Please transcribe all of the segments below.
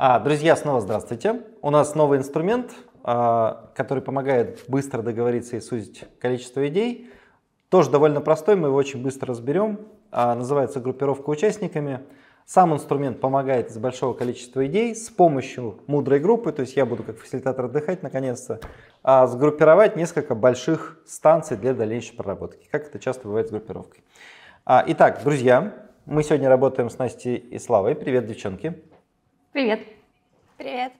А, друзья, снова здравствуйте. У нас новый инструмент, а, который помогает быстро договориться и сузить количество идей. Тоже довольно простой, мы его очень быстро разберем. А, называется группировка участниками. Сам инструмент помогает из большого количества идей с помощью мудрой группы, то есть я буду как фасилитатор отдыхать наконец-то, а, сгруппировать несколько больших станций для дальнейшей проработки, как это часто бывает с группировкой. А, итак, друзья, мы сегодня работаем с Настей и Славой. Привет, девчонки. Привет. Привет.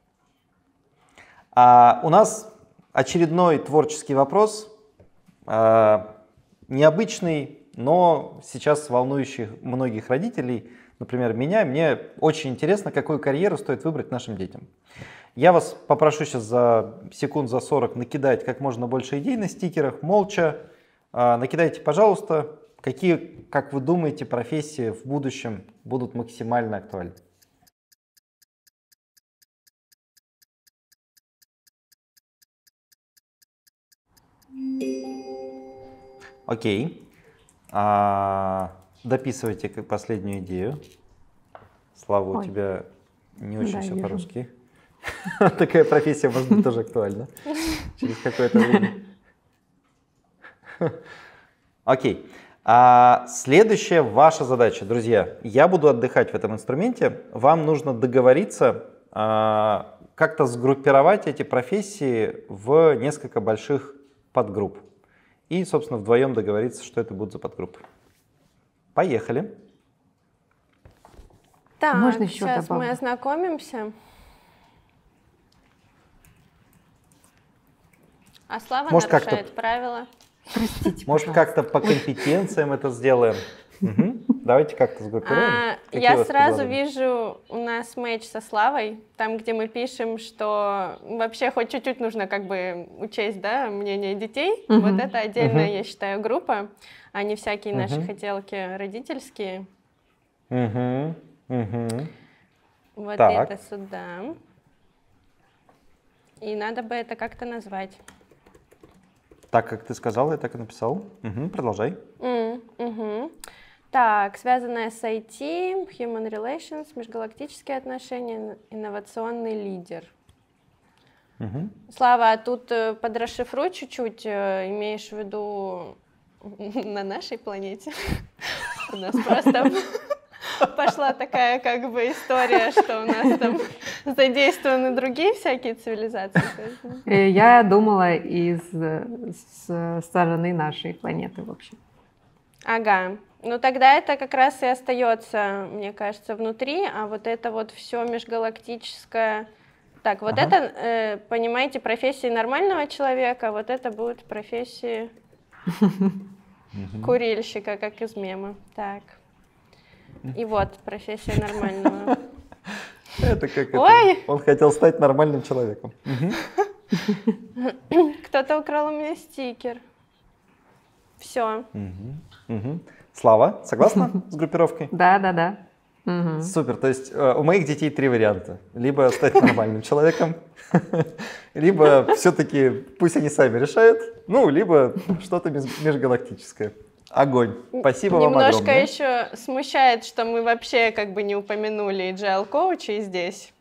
А, у нас очередной творческий вопрос. А, необычный, но сейчас волнующий многих родителей, например, меня, мне очень интересно, какую карьеру стоит выбрать нашим детям. Я вас попрошу сейчас за секунд за 40 накидать как можно больше идей на стикерах, молча. А, накидайте, пожалуйста, какие, как вы думаете, профессии в будущем будут максимально актуальны? Окей. А, дописывайте последнюю идею. Слава, Ой. у тебя не очень да, все по-русски. Такая профессия, может быть, тоже актуальна. Через какое-то время. Окей. А следующая ваша задача, друзья. Я буду отдыхать в этом инструменте. Вам нужно договориться, а, как-то сгруппировать эти профессии в несколько больших подгрупп. И, собственно, вдвоем договориться, что это будут за подгруппы. Поехали. Так, Можно еще сейчас добавлю? мы ознакомимся. А Слава Может, нарушает правила. Простите, Может, как-то по компетенциям это сделаем? Давайте как-то сгруппируем. А, Какие Я сразу предложения? вижу, у нас матч со Славой, там, где мы пишем, что вообще хоть чуть-чуть нужно как бы учесть, да, мнение детей. Угу. Вот это отдельная, угу. я считаю, группа, а не всякие угу. наши хотелки родительские. Угу. Угу. Вот так. это сюда. И надо бы это как-то назвать. Так, как ты сказала, я так и написал. Угу, продолжай. Mm, угу. Так, связанное с IT, Human Relations, межгалактические отношения, инновационный лидер. Угу. Слава, а тут э, подрасшифруй чуть-чуть, э, имеешь в виду на нашей планете. У нас просто пошла такая как бы история, что у нас там задействованы другие всякие цивилизации. Э, я думала из стороны нашей планеты, в общем. Ага, ну тогда это как раз и остается, мне кажется, внутри, а вот это вот все межгалактическое. Так, вот ага. это, э, понимаете, профессии нормального человека, а вот это будут профессии курильщика, как из мема. Так. И вот профессия нормального. Это как Ой! Он хотел стать нормальным человеком. Кто-то украл у меня стикер. Все. Угу. Угу. Слава, согласна с группировкой? Да, да, да. Супер. То есть э, у моих детей три варианта. Либо стать нормальным человеком, либо все-таки пусть они сами решают, ну, либо что-то межгалактическое. Огонь. Спасибо вам огромное. Немножко еще смущает, что мы вообще как бы не упомянули agile коучей здесь.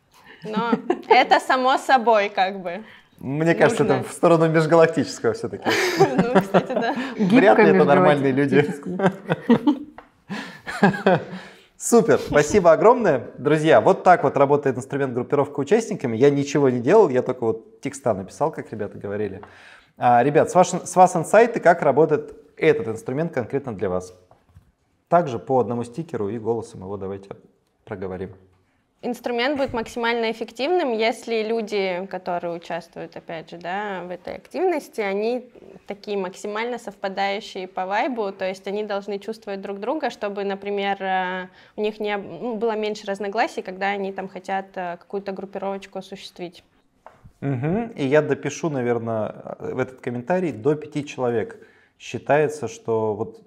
Но это само собой как бы. Мне кажется, это в сторону межгалактического все-таки. Ну, кстати, да. Вряд ли это нормальные люди. Супер, спасибо огромное. Друзья, вот так вот работает инструмент группировка участниками. Я ничего не делал, я только вот текста написал, как ребята говорили. А, ребят, с, ваш, с вас инсайты, как работает этот инструмент конкретно для вас. Также по одному стикеру и голосом его давайте проговорим. Инструмент будет максимально эффективным, если люди, которые участвуют, опять же, да, в этой активности, они такие максимально совпадающие по вайбу, то есть они должны чувствовать друг друга, чтобы, например, э, у них не ну, было меньше разногласий, когда они там хотят э, какую-то группировочку осуществить. Угу. И я допишу, наверное, э, в этот комментарий до пяти человек. Считается, что вот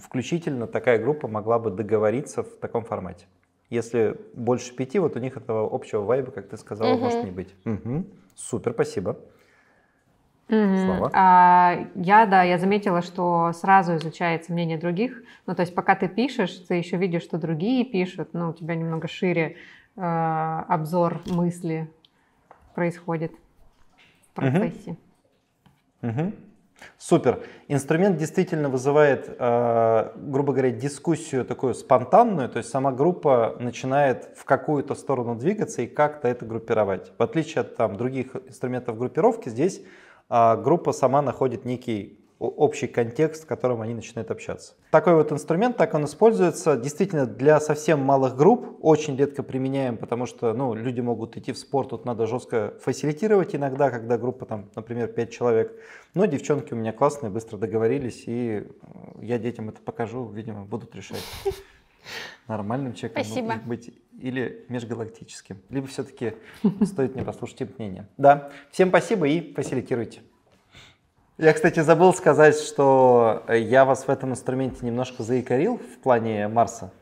включительно такая группа могла бы договориться в таком формате. Если больше пяти, вот у них этого общего вайба, как ты сказала, угу. может не быть. Угу. Супер, спасибо. Mm-hmm. Слова. А, я, да, я заметила, что сразу изучается мнение других. Ну, то есть, пока ты пишешь, ты еще видишь, что другие пишут, ну, у тебя немного шире э, обзор мысли происходит в процессе. Mm-hmm. Mm-hmm. Супер. Инструмент действительно вызывает, э, грубо говоря, дискуссию такую спонтанную, то есть сама группа начинает в какую-то сторону двигаться и как-то это группировать. В отличие от там, других инструментов группировки, здесь а, группа сама находит некий общий контекст, в котором они начинают общаться. Такой вот инструмент, так он используется действительно для совсем малых групп, очень редко применяем, потому что ну, люди могут идти в спорт, тут надо жестко фасилитировать иногда, когда группа, там, например, 5 человек. Но девчонки у меня классные, быстро договорились, и э, я детям это покажу, видимо, будут решать нормальным человеком Спасибо. быть или межгалактическим. Либо все-таки стоит мне послушать мнение. Да, всем спасибо и фасилитируйте. Я, кстати, забыл сказать, что я вас в этом инструменте немножко заикарил в плане Марса.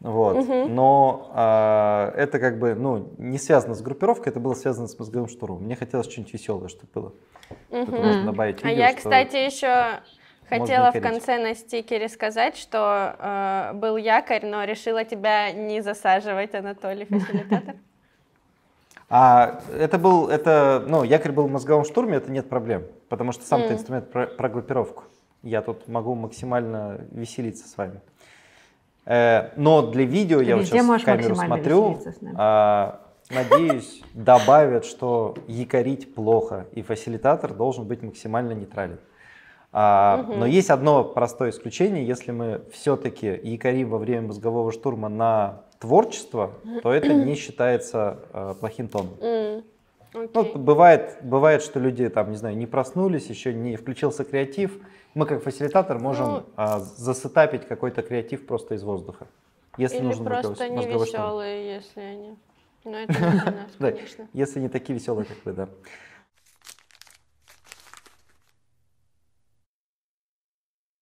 Вот. Угу. Но э, это как бы ну, не связано с группировкой, это было связано с мозговым штурмом. Мне хотелось что-нибудь веселое, чтобы было. Угу. Можно добавить а видео, а я, кстати, еще хотела в конце на стикере сказать, что э, был якорь, но решила тебя не засаживать, Анатолий, фасилитатор. А это был, это, ну, якорь был в мозговом штурме, это нет проблем, потому что сам-то mm. инструмент про, про группировку. Я тут могу максимально веселиться с вами. Э, но для видео я вот сейчас камеру смотрю, а, надеюсь, добавят, что якорить плохо, и фасилитатор должен быть максимально нейтрален. А, угу. Но есть одно простое исключение, если мы все-таки якорим во время мозгового штурма на творчество, то это не считается э, плохим тоном. Mm. Okay. Ну, бывает, бывает, что люди там, не знаю, не проснулись, еще не включился креатив. Мы как фасилитатор можем ну, а, засетапить какой-то креатив просто из воздуха. Если или нужно просто не веселые, штурм. если они. Но ну, это не нас, конечно. Если не такие веселые, как вы, да.